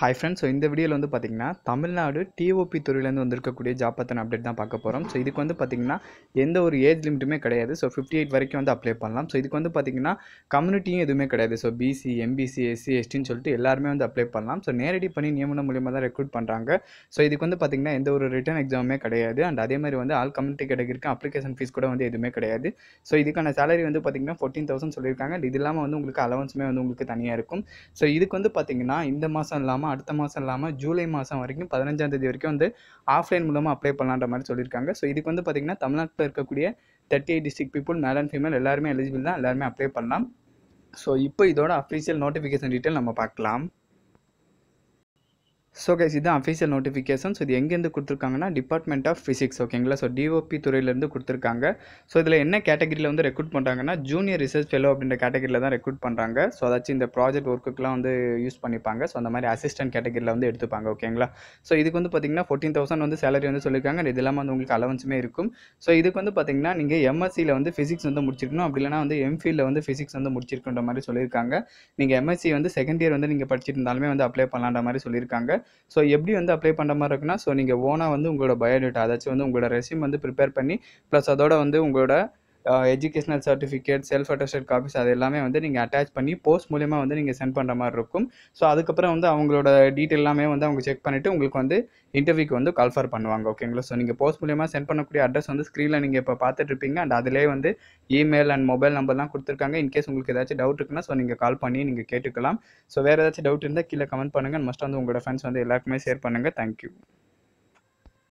hi friends so இந்த வீடியோவில் வந்து பார்த்திங்கன்னா தமிழ்நாடு டிஓபி துறையிலேருந்து வந்திருக்கக்கூடிய ஜாப் பற்றின அப்டேட் தான் பார்க்க போகிறோம் ஸோ இதுக்கு வந்து பார்த்திங்கன்னா எந்த ஒரு ஏஜ் லிமிட்டுமே கிடையாது ஸோ ஃபிஃப்டி எயிட் வரைக்கும் வந்து அப்ளை பண்ணலாம் ஸோ இதுக்கு வந்து பார்த்திங்கன்னா கம்யூனிட்டியும் எதுவுமே கிடையாது ஸோ பிசி எம்பிசி எஸ்சி எஸ்டின்னு சொல்லிட்டு எல்லாருமே வந்து அப்ளை பண்ணலாம் ஸோ நேரடி பண்ணி நியமனம் மூலியமாக தான் ரெக்ரூட் பண்ணுறாங்க ஸோ இதுக்கு வந்து பார்த்திங்கன்னா எந்த ஒரு ரிட்டன் எக்ஸாமுமே கிடையாது அண்ட் அதே மாதிரி வந்து ஆல் கம்யூனிட்டி கேட்டகரிக்கு அப்ளிகேஷன் ஃபீஸ் கூட வந்து எதுவுமே கிடையாது ஸோ இதுக்கான சேலரி வந்து பார்த்திங்கன்னா ஃபோர்டீன் தௌசண்ட் சொல்லியிருக்காங்க இது இல்லாமல் வந்து உங்களுக்கு அலவன்ஸுமே வந்து உங்களுக்கு தனியாக இருக்கும் ஸோ இதுக்கு வந்து பார்த்திங்கன்னா இந்த மாதம் இல்லாமல் இல்லாமல் அடுத்த மாதம் இல்லாமல் ஜூலை மாதம் வரைக்கும் பதினஞ்சாம் தேதி வரைக்கும் வந்து ஆஃப்லைன் மூலமாக அப்ளை பண்ணலான்ற மாதிரி சொல்லியிருக்காங்க ஸோ இதுக்கு வந்து பார்த்திங்கன்னா தமிழ்நாட்டில் இருக்கக்கூடிய thirty eight district people male and female எல்லாருமே எலிஜிபிள் தான் எல்லாருமே அப்ளை பண்ணலாம் ஸோ இப்போ இதோட அஃபிஷியல் நோட்டிஃபிகேஷன் டீட்டெயில் நம்ம பார்க்கலாம் so guys official notification so இது எங்கேருந்து கொடுத்துருக்காங்கன்னா டிபார்ட்மெண்ட் ஆஃப் ஃபிசிக்ஸ் ஓகேங்களா ஸோ டிஓபி துறையிலேருந்து கொடுத்துருக்காங்க ஸோ இதில் என்ன கேட்டகரியில் வந்து ரெக்ரூட் பண்ணுறாங்கன்னா ஜூனியர் ரிசர்ச் ஃபெலோ அப்படின்ற கேட்டகரியில் தான் ரெக்ரூட் பண்ணுறாங்க ஸோ அதாச்சும் இந்த ப்ராஜெக்ட் ஒர்க்குக்குலாம் வந்து யூஸ் பண்ணிப்பாங்க ஸோ அந்த மாதிரி அசிஸ்டன்ட் கேட்டகரியில் வந்து எடுத்துப்பாங்க ஓகேங்களா ஸோ இதுக்கு வந்து பார்த்திங்கன்னா ஃபோர்டீன் தௌசண்ட் வந்து சேலரி வந்து சொல்லியிருக்காங்க இது இல்லாமல் வந்து உங்களுக்கு அலவன்ஸுமே இருக்கும் ஸோ இதுக்கு வந்து பார்த்திங்கன்னா நீங்கள் எம்எஸ்சியில் வந்து ஃபிசிக்ஸ் வந்து முடிச்சிருக்கணும் அப்படி இல்லைனா வந்து எம்ஃபீல்டில் வந்து ஃபிசிக்ஸ் வந்து முடிச்சிருக்கின்ற மாதிரி சொல்லியிருக்காங்க நீங்கள் எம்எஸ்சி வந்து செகண்ட் இயர் வந்து நீங்கள் படிச்சிருந்தாலுமே வந்து அப்ளை பண்ணலான்ற மாதிரி சொல்லியிருக்காங்க ஸோ எப்படி வந்து அப்ளை பண்ணுற மாதிரி இருக்குன்னா ஸோ நீங்கள் ஓனாக வந்து உங்களோட பயோடேட்டா அதாச்சும் வந்து உங்களோட ரெசியூம் வந்து ப்ரிப்பேர் பண்ணி ப்ளஸ் அதோட வந்து உங்களோட educational certificate self attested copies அது எல்லாமே வந்து நீங்கள் அட்டாச் பண்ணி போஸ்ட் மூலியமாக வந்து நீங்கள் சென்ட் பண்ணுற மாதிரி இருக்கும் ஸோ அதுக்கப்புறம் வந்து அவங்களோட டீட்டெயில் எல்லாமே வந்து அவங்க செக் பண்ணிவிட்டு உங்களுக்கு வந்து இன்டர்வியூக்கு வந்து கால்ஃபர் பண்ணுவாங்க ஓகேங்களா ஸோ நீங்கள் போஸ்ட் மூலியமாக சென்ட் பண்ணக்கூடிய அட்ரஸ் வந்து ஸ்க்ரீனில் நீங்கள் இப்போ பார்த்துட்ருப்பீங்க அண்ட் அதிலே வந்து இமெயில் அண்ட் மொபைல் நம்பர்லாம் கொடுத்துருக்காங்க இன்கேஸ் உங்களுக்கு ஏதாச்சும் டவுட் இருக்குன்னா ஸோ நீங்கள் கால் பண்ணி நீங்கள் கேட்டுக்கலாம் ஸோ வேறு ஏதாச்சும் டவுட் இருந்தால் கீழே கமெண்ட் பண்ணுங்கள் மஸ்ட் வந்து உங்களோட ஃப்ரெண்ட்ஸ் வந்து எல்லாருக்குமே ஷேர் பண்ணுங்கள் தேங்க்யூ